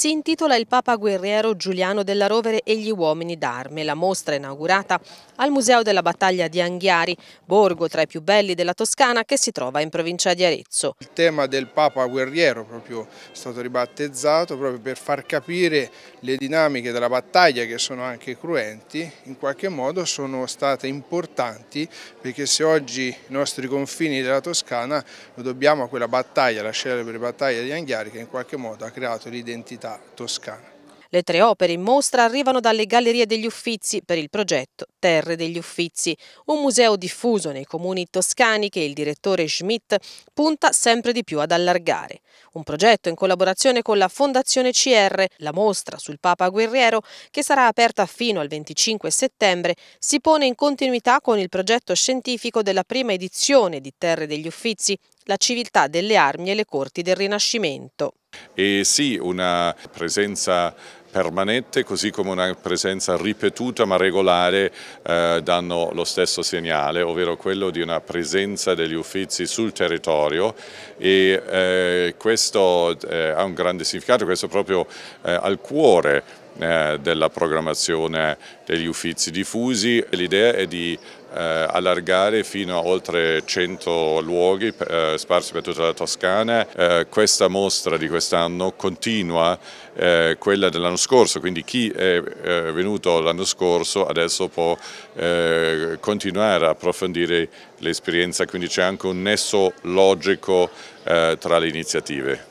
si intitola il Papa guerriero Giuliano della Rovere e gli uomini d'arme, la mostra inaugurata al Museo della Battaglia di Anghiari, borgo tra i più belli della Toscana che si trova in provincia di Arezzo. Il tema del Papa guerriero proprio è stato ribattezzato proprio per far capire le dinamiche della battaglia che sono anche cruenti, in qualche modo sono state importanti perché se oggi i nostri confini della Toscana lo dobbiamo a quella battaglia, la celebre battaglia di Anghiari che in qualche modo ha creato l'identità città toscana. Le tre opere in mostra arrivano dalle Gallerie degli Uffizi per il progetto Terre degli Uffizi, un museo diffuso nei comuni toscani che il direttore Schmidt punta sempre di più ad allargare. Un progetto in collaborazione con la Fondazione CR, la mostra sul Papa Guerriero, che sarà aperta fino al 25 settembre, si pone in continuità con il progetto scientifico della prima edizione di Terre degli Uffizi, la civiltà delle armi e le corti del Rinascimento. E sì, una presenza permanente così come una presenza ripetuta ma regolare eh, danno lo stesso segnale, ovvero quello di una presenza degli uffizi sul territorio e eh, questo eh, ha un grande significato, questo è proprio eh, al cuore eh, della programmazione degli uffizi diffusi. L'idea è di eh, allargare fino a oltre 100 luoghi eh, sparsi per tutta la Toscana. questa mostra di quest'anno continua quella dell'anno scorso, quindi chi è venuto l'anno scorso adesso può continuare a approfondire l'esperienza, quindi c'è anche un nesso logico tra le iniziative.